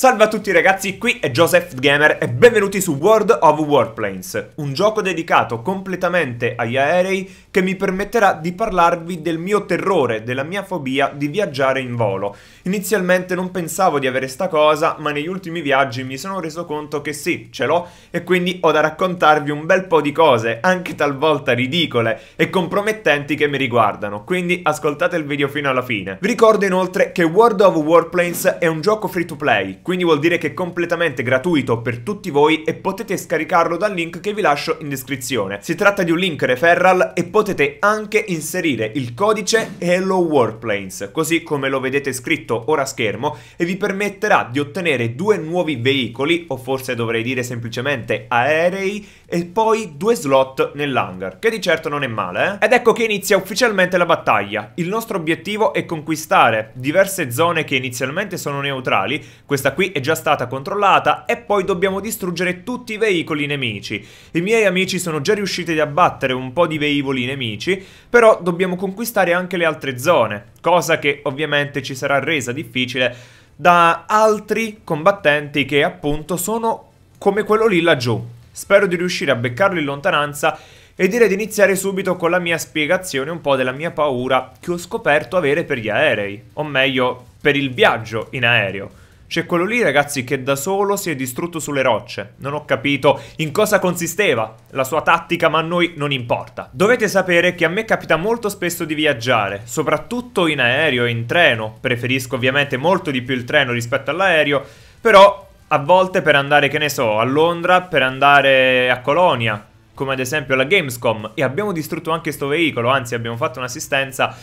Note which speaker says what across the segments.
Speaker 1: Salve a tutti ragazzi, qui è Joseph Gamer e benvenuti su World of Warplanes, un gioco dedicato completamente agli aerei che mi permetterà di parlarvi del mio terrore, della mia fobia di viaggiare in volo. Inizialmente non pensavo di avere sta cosa, ma negli ultimi viaggi mi sono reso conto che sì, ce l'ho e quindi ho da raccontarvi un bel po' di cose, anche talvolta ridicole e compromettenti che mi riguardano, quindi ascoltate il video fino alla fine. Vi ricordo inoltre che World of Warplanes è un gioco free to play, quindi vuol dire che è completamente gratuito per tutti voi e potete scaricarlo dal link che vi lascio in descrizione. Si tratta di un link referral e potete anche inserire il codice Hello Workplanes, così come lo vedete scritto ora a schermo, e vi permetterà di ottenere due nuovi veicoli, o forse dovrei dire semplicemente aerei, e poi due slot nell'hangar, che di certo non è male. Eh? Ed ecco che inizia ufficialmente la battaglia. Il nostro obiettivo è conquistare diverse zone che inizialmente sono neutrali, questa qui è già stata controllata e poi dobbiamo distruggere tutti i veicoli nemici. I miei amici sono già riusciti ad abbattere un po' di veicoli nemici, però dobbiamo conquistare anche le altre zone, cosa che ovviamente ci sarà resa difficile da altri combattenti che appunto sono come quello lì laggiù. Spero di riuscire a beccarlo in lontananza e direi di iniziare subito con la mia spiegazione un po' della mia paura che ho scoperto avere per gli aerei, o meglio per il viaggio in aereo. C'è quello lì, ragazzi, che da solo si è distrutto sulle rocce. Non ho capito in cosa consisteva la sua tattica, ma a noi non importa. Dovete sapere che a me capita molto spesso di viaggiare, soprattutto in aereo e in treno. Preferisco ovviamente molto di più il treno rispetto all'aereo, però a volte per andare, che ne so, a Londra, per andare a Colonia, come ad esempio alla Gamescom, e abbiamo distrutto anche questo veicolo, anzi abbiamo fatto un'assistenza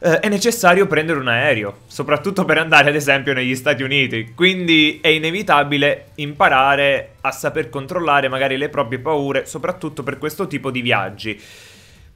Speaker 1: eh, è necessario prendere un aereo, soprattutto per andare ad esempio negli Stati Uniti, quindi è inevitabile imparare a saper controllare magari le proprie paure, soprattutto per questo tipo di viaggi.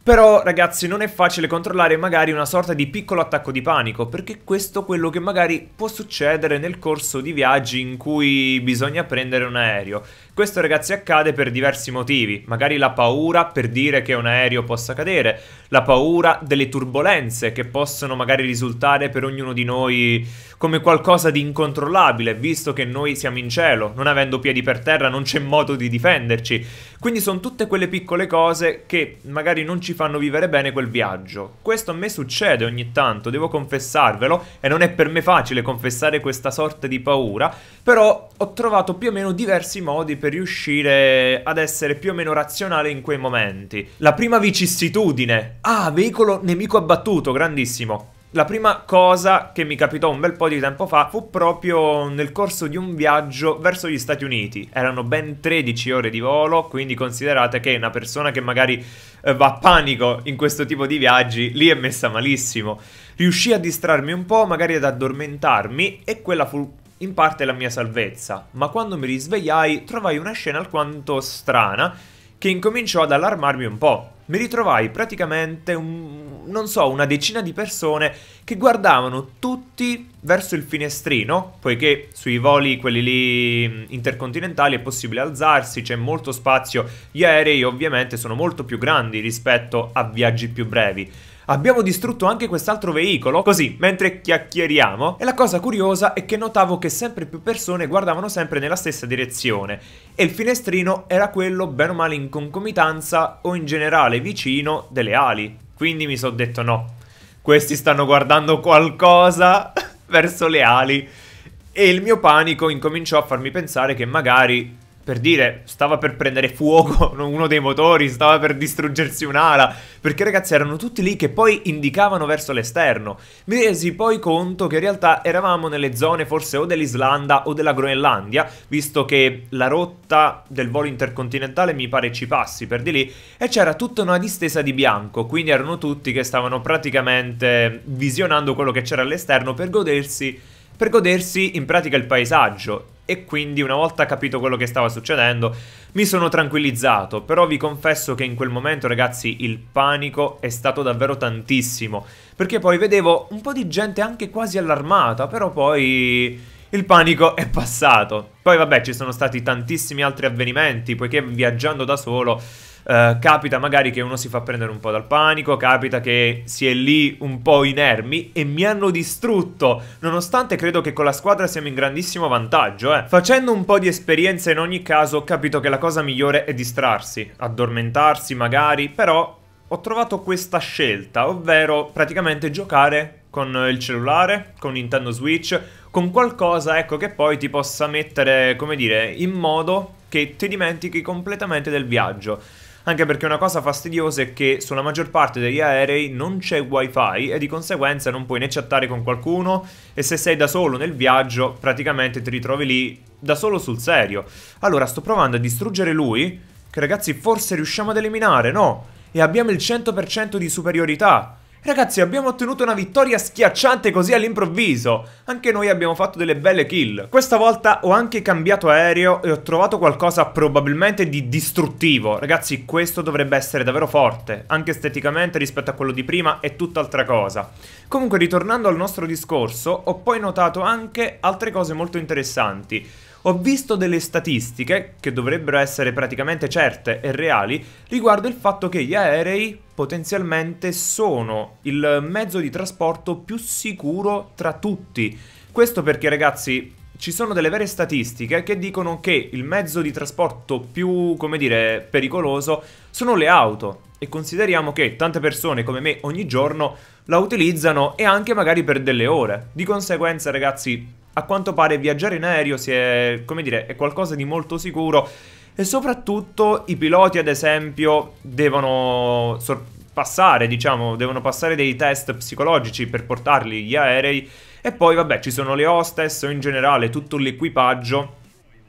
Speaker 1: Però ragazzi non è facile controllare magari una sorta di piccolo attacco di panico, perché questo è quello che magari può succedere nel corso di viaggi in cui bisogna prendere un aereo. Questo ragazzi accade per diversi motivi, magari la paura per dire che un aereo possa cadere, la paura delle turbulenze che possono magari risultare per ognuno di noi come qualcosa di incontrollabile, visto che noi siamo in cielo, non avendo piedi per terra non c'è modo di difenderci. Quindi sono tutte quelle piccole cose che magari non ci fanno vivere bene quel viaggio. Questo a me succede ogni tanto, devo confessarvelo, e non è per me facile confessare questa sorta di paura, però ho trovato più o meno diversi modi per riuscire ad essere più o meno razionale in quei momenti. La prima vicissitudine. Ah, veicolo nemico abbattuto, grandissimo. La prima cosa che mi capitò un bel po' di tempo fa fu proprio nel corso di un viaggio verso gli Stati Uniti. Erano ben 13 ore di volo, quindi considerate che una persona che magari eh, va a panico in questo tipo di viaggi lì è messa malissimo. Riuscii a distrarmi un po', magari ad addormentarmi e quella fu in parte la mia salvezza. Ma quando mi risvegliai trovai una scena alquanto strana che incominciò ad allarmarmi un po' mi ritrovai praticamente, un, non so, una decina di persone che guardavano tutti verso il finestrino, poiché sui voli, quelli lì mm, intercontinentali, è possibile alzarsi, c'è molto spazio, gli aerei ovviamente sono molto più grandi rispetto a viaggi più brevi abbiamo distrutto anche quest'altro veicolo, così, mentre chiacchieriamo. E la cosa curiosa è che notavo che sempre più persone guardavano sempre nella stessa direzione, e il finestrino era quello bene o male in concomitanza o in generale vicino delle ali. Quindi mi sono detto no, questi stanno guardando qualcosa verso le ali. E il mio panico incominciò a farmi pensare che magari per dire, stava per prendere fuoco uno dei motori, stava per distruggersi un'ala, perché ragazzi erano tutti lì che poi indicavano verso l'esterno. Mi resi poi conto che in realtà eravamo nelle zone forse o dell'Islanda o della Groenlandia, visto che la rotta del volo intercontinentale mi pare ci passi per di lì, e c'era tutta una distesa di bianco, quindi erano tutti che stavano praticamente visionando quello che c'era all'esterno per godersi per godersi in pratica il paesaggio e quindi una volta capito quello che stava succedendo mi sono tranquillizzato, però vi confesso che in quel momento ragazzi il panico è stato davvero tantissimo, perché poi vedevo un po' di gente anche quasi allarmata, però poi il panico è passato. Poi vabbè ci sono stati tantissimi altri avvenimenti, poiché viaggiando da solo eh, capita magari che uno si fa prendere un po' dal panico, capita che si è lì un po' inermi e mi hanno distrutto, nonostante credo che con la squadra siamo in grandissimo vantaggio, eh. Facendo un po' di esperienza in ogni caso ho capito che la cosa migliore è distrarsi, addormentarsi magari, però ho trovato questa scelta, ovvero praticamente giocare con il cellulare, con Nintendo Switch, con qualcosa ecco che poi ti possa mettere, come dire, in modo che ti dimentichi completamente del viaggio. Anche perché una cosa fastidiosa è che sulla maggior parte degli aerei non c'è wifi e di conseguenza non puoi né chattare con qualcuno e se sei da solo nel viaggio praticamente ti ritrovi lì da solo sul serio. Allora sto provando a distruggere lui che ragazzi forse riusciamo ad eliminare, no? E abbiamo il 100% di superiorità. Ragazzi abbiamo ottenuto una vittoria schiacciante così all'improvviso Anche noi abbiamo fatto delle belle kill Questa volta ho anche cambiato aereo e ho trovato qualcosa probabilmente di distruttivo Ragazzi questo dovrebbe essere davvero forte Anche esteticamente rispetto a quello di prima è tutt'altra cosa Comunque ritornando al nostro discorso ho poi notato anche altre cose molto interessanti ho visto delle statistiche, che dovrebbero essere praticamente certe e reali, riguardo il fatto che gli aerei potenzialmente sono il mezzo di trasporto più sicuro tra tutti. Questo perché ragazzi, ci sono delle vere statistiche che dicono che il mezzo di trasporto più, come dire, pericoloso sono le auto. E consideriamo che tante persone come me ogni giorno la utilizzano e anche magari per delle ore. Di conseguenza, ragazzi, a quanto pare viaggiare in aereo si è, come dire, è qualcosa di molto sicuro e soprattutto i piloti, ad esempio, devono passare, diciamo, devono passare dei test psicologici per portarli gli aerei e poi, vabbè, ci sono le hostess o in generale tutto l'equipaggio,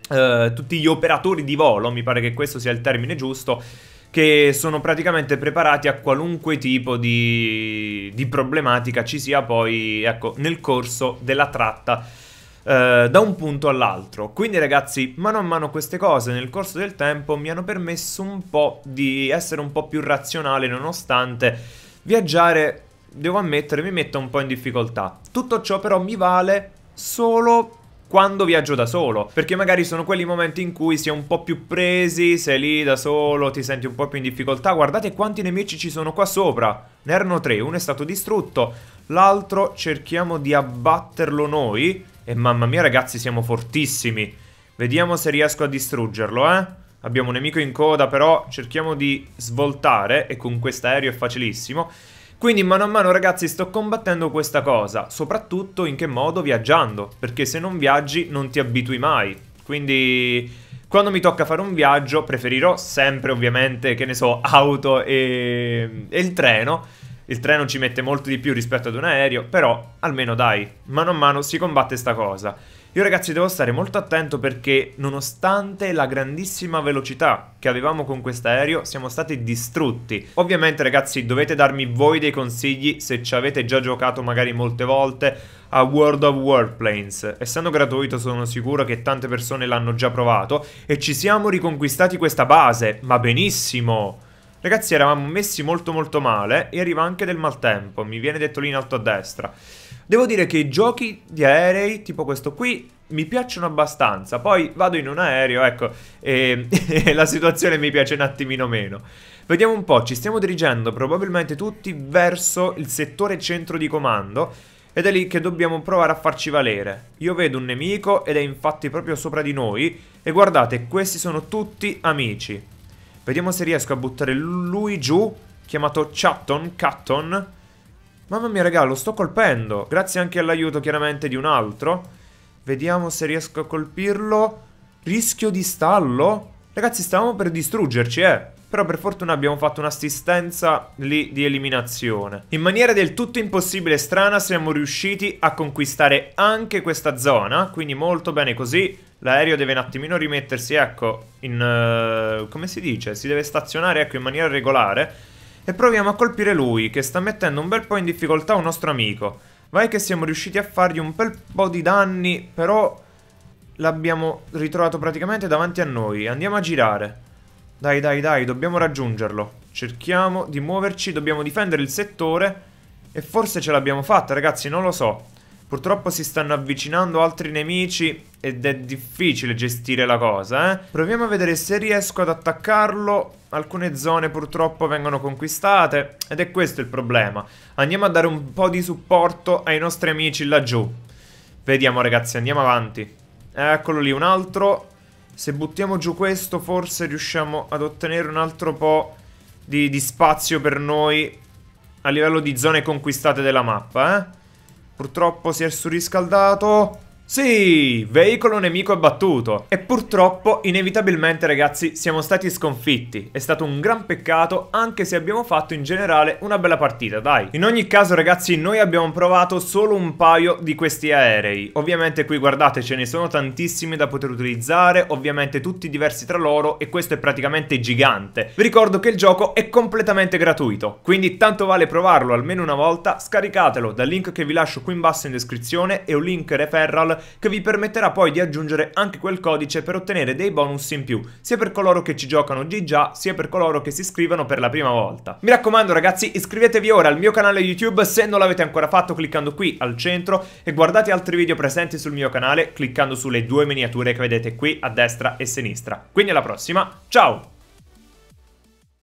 Speaker 1: eh, tutti gli operatori di volo, mi pare che questo sia il termine giusto, che sono praticamente preparati a qualunque tipo di, di problematica ci sia poi ecco, nel corso della tratta eh, da un punto all'altro. Quindi ragazzi, mano a mano queste cose nel corso del tempo mi hanno permesso un po' di essere un po' più razionale nonostante viaggiare, devo ammettere, mi metta un po' in difficoltà. Tutto ciò però mi vale solo quando viaggio da solo, perché magari sono quelli momenti in cui si è un po' più presi, sei lì da solo, ti senti un po' più in difficoltà. Guardate quanti nemici ci sono qua sopra. Ne erano tre, uno è stato distrutto, l'altro cerchiamo di abbatterlo noi. E mamma mia ragazzi siamo fortissimi Vediamo se riesco a distruggerlo eh Abbiamo un nemico in coda però cerchiamo di svoltare E con questo aereo è facilissimo quindi mano a mano ragazzi sto combattendo questa cosa, soprattutto in che modo viaggiando, perché se non viaggi non ti abitui mai. Quindi quando mi tocca fare un viaggio preferirò sempre ovviamente, che ne so, auto e, e il treno, il treno ci mette molto di più rispetto ad un aereo, però almeno dai, mano a mano si combatte sta cosa. Io ragazzi devo stare molto attento perché nonostante la grandissima velocità che avevamo con questo aereo siamo stati distrutti. Ovviamente ragazzi dovete darmi voi dei consigli se ci avete già giocato magari molte volte a World of Warplanes. Essendo gratuito sono sicuro che tante persone l'hanno già provato e ci siamo riconquistati questa base, ma benissimo! Ragazzi eravamo messi molto molto male e arriva anche del maltempo, mi viene detto lì in alto a destra. Devo dire che i giochi di aerei, tipo questo qui, mi piacciono abbastanza. Poi vado in un aereo, ecco, e la situazione mi piace un attimino meno. Vediamo un po', ci stiamo dirigendo probabilmente tutti verso il settore centro di comando ed è lì che dobbiamo provare a farci valere. Io vedo un nemico ed è infatti proprio sopra di noi e guardate, questi sono tutti amici. Vediamo se riesco a buttare lui giù, chiamato Chatton, Catton. Mamma mia, raga, lo sto colpendo. Grazie anche all'aiuto, chiaramente, di un altro. Vediamo se riesco a colpirlo. Rischio di stallo? Ragazzi, stavamo per distruggerci, eh però per fortuna abbiamo fatto un'assistenza lì di eliminazione. In maniera del tutto impossibile e strana siamo riusciti a conquistare anche questa zona, quindi molto bene così. L'aereo deve un attimino rimettersi, ecco, in... Uh, come si dice? Si deve stazionare, ecco, in maniera regolare. E proviamo a colpire lui, che sta mettendo un bel po' in difficoltà un nostro amico. Vai che siamo riusciti a fargli un bel po' di danni, però l'abbiamo ritrovato praticamente davanti a noi. Andiamo a girare. Dai, dai, dai, dobbiamo raggiungerlo. Cerchiamo di muoverci, dobbiamo difendere il settore. E forse ce l'abbiamo fatta, ragazzi, non lo so. Purtroppo si stanno avvicinando altri nemici ed è difficile gestire la cosa, eh. Proviamo a vedere se riesco ad attaccarlo. Alcune zone purtroppo vengono conquistate ed è questo il problema. Andiamo a dare un po' di supporto ai nostri amici laggiù. Vediamo ragazzi, andiamo avanti. Eccolo lì, un altro. Se buttiamo giù questo forse riusciamo ad ottenere un altro po' di, di spazio per noi a livello di zone conquistate della mappa, eh? Purtroppo si è surriscaldato. Sì, veicolo nemico abbattuto. E purtroppo, inevitabilmente ragazzi, siamo stati sconfitti. È stato un gran peccato, anche se abbiamo fatto in generale una bella partita, dai. In ogni caso ragazzi, noi abbiamo provato solo un paio di questi aerei. Ovviamente qui guardate, ce ne sono tantissimi da poter utilizzare, ovviamente tutti diversi tra loro e questo è praticamente gigante. Vi ricordo che il gioco è completamente gratuito, quindi tanto vale provarlo almeno una volta, scaricatelo dal link che vi lascio qui in basso in descrizione e un link referral che vi permetterà poi di aggiungere anche quel codice per ottenere dei bonus in più, sia per coloro che ci giocano oggi già, sia per coloro che si iscrivono per la prima volta. Mi raccomando ragazzi, iscrivetevi ora al mio canale YouTube se non l'avete ancora fatto cliccando qui al centro e guardate altri video presenti sul mio canale cliccando sulle due miniature che vedete qui a destra e sinistra. Quindi alla prossima, ciao!